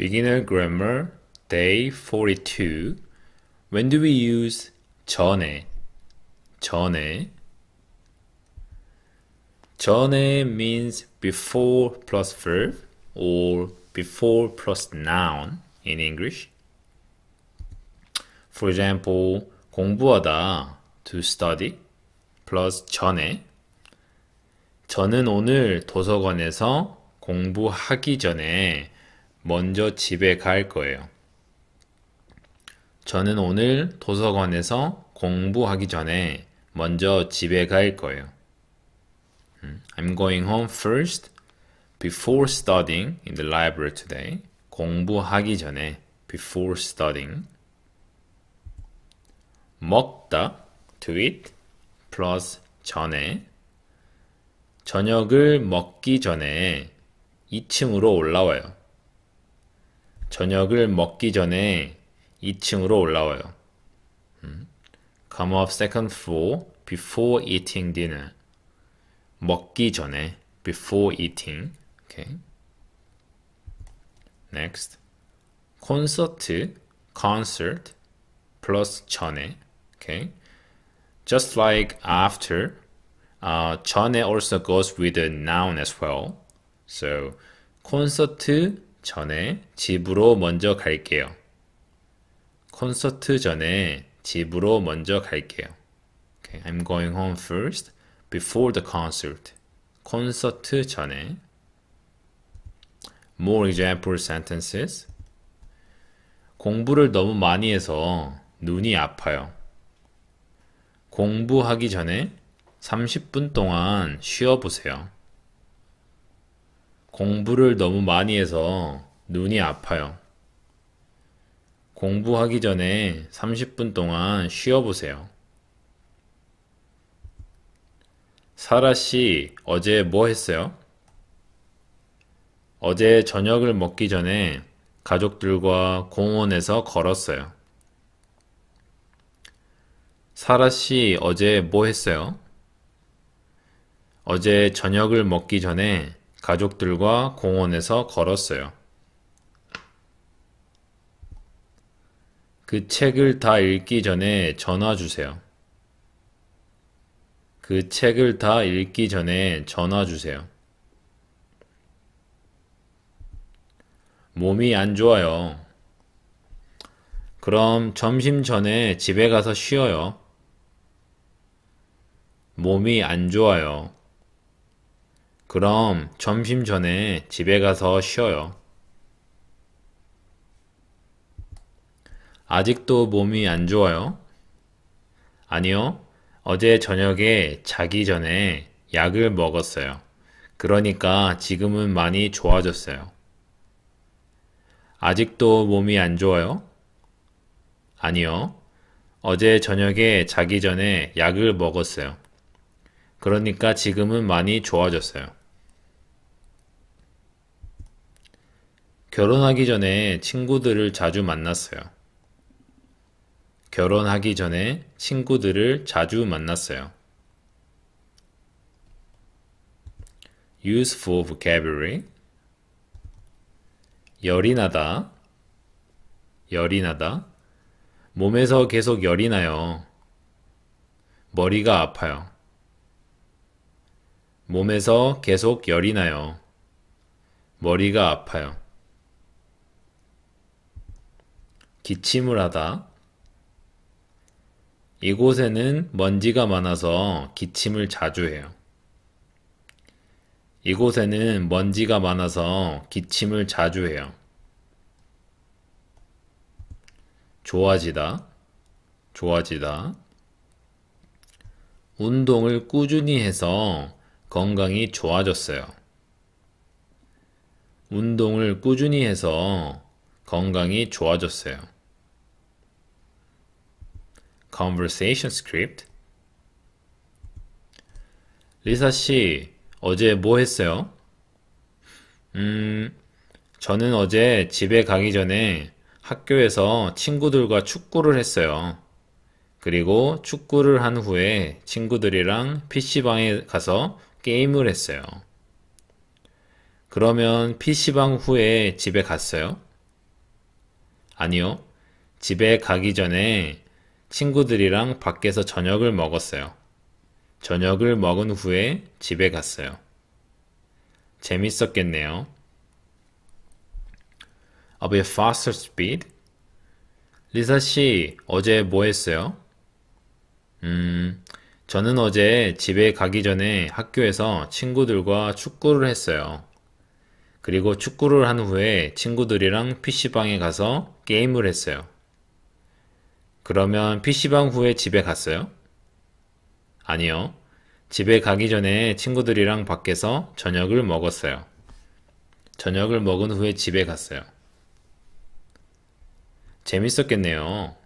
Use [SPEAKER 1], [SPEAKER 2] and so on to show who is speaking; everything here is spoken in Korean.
[SPEAKER 1] Beginner Grammar Day 42 When do we use 전에 전에 전에 means before plus verb or before plus noun in English. For example, 공부하다 to study plus 전에 저는 오늘 도서관에서 공부하기 전에 먼저 집에 갈 거예요. 저는 오늘 도서관에서 공부하기 전에 먼저 집에 갈 거예요. I'm going home first before studying in the library today. 공부하기 전에 before studying. 먹다 to eat plus 전에 저녁을 먹기 전에 2층으로 올라와요. 저녁을 먹기 전에 2층으로 올라와요. Come up second floor before eating dinner. 먹기 전에 before eating. Okay. Next. 콘서트 concert plus 전에. Okay. Just like after, uh, 전에 also goes with the noun as well. So 콘서트 전에 집으로 먼저 갈게요. 콘서트 전에 집으로 먼저 갈게요. Okay. I'm going home first before the concert. 콘서트 전에 More example sentences. 공부를 너무 많이 해서 눈이 아파요. 공부하기 전에 30분 동안 쉬어보세요. 공부를 너무 많이 해서 눈이 아파요. 공부하기 전에 30분 동안 쉬어보세요. 사라씨, 어제 뭐 했어요? 어제 저녁을 먹기 전에 가족들과 공원에서 걸었어요. 사라씨, 어제 뭐 했어요? 어제 저녁을 먹기 전에 가족들과 공원에서 걸었어요. 그 책을 다 읽기 전에 전화 주세요. 그 책을 다 읽기 전에 전화 주세요. 몸이 안 좋아요. 그럼 점심 전에 집에 가서 쉬어요. 몸이 안 좋아요. 그럼 점심 전에 집에 가서 쉬어요. 아직도 몸이 안 좋아요? 아니요. 어제 저녁에 자기 전에 약을 먹었어요. 그러니까 지금은 많이 좋아졌어요. 아직도 몸이 안 좋아요? 아니요. 어제 저녁에 자기 전에 약을 먹었어요. 그러니까 지금은 많이 좋아졌어요. 결혼하기 전에 친구들을 자주 만났어요. 결혼하기 전에 친구들을 자주 만났어요. Useful vocabulary 열이 나다 열이 나다 몸에서 계속 열이 나요. 머리가 아파요. 몸에서 계속 열이 나요. 머리가 아파요. 기침을 하다. 이곳에는 먼지가 많아서 기침을 자주 해요. 이곳에는 먼지가 많아서 기침을 자주 해요. 좋아지다. 좋아지다. 운동을 꾸준히 해서 건강이 좋아졌어요. 운동을 꾸준히 해서 건강이 좋아졌어요. conversation script. 리사 씨, 어제 뭐 했어요? 음, 저는 어제 집에 가기 전에 학교에서 친구들과 축구를 했어요. 그리고 축구를 한 후에 친구들이랑 PC방에 가서 게임을 했어요. 그러면 PC방 후에 집에 갔어요? 아니요. 집에 가기 전에 친구들이랑 밖에서 저녁을 먹었어요. 저녁을 먹은 후에 집에 갔어요. 재밌었겠네요. I'll b faster speed. 리사 씨, 어제 뭐 했어요? 음, 저는 어제 집에 가기 전에 학교에서 친구들과 축구를 했어요. 그리고 축구를 한 후에 친구들이랑 PC방에 가서 게임을 했어요. 그러면 PC방 후에 집에 갔어요? 아니요. 집에 가기 전에 친구들이랑 밖에서 저녁을 먹었어요. 저녁을 먹은 후에 집에 갔어요. 재밌었겠네요.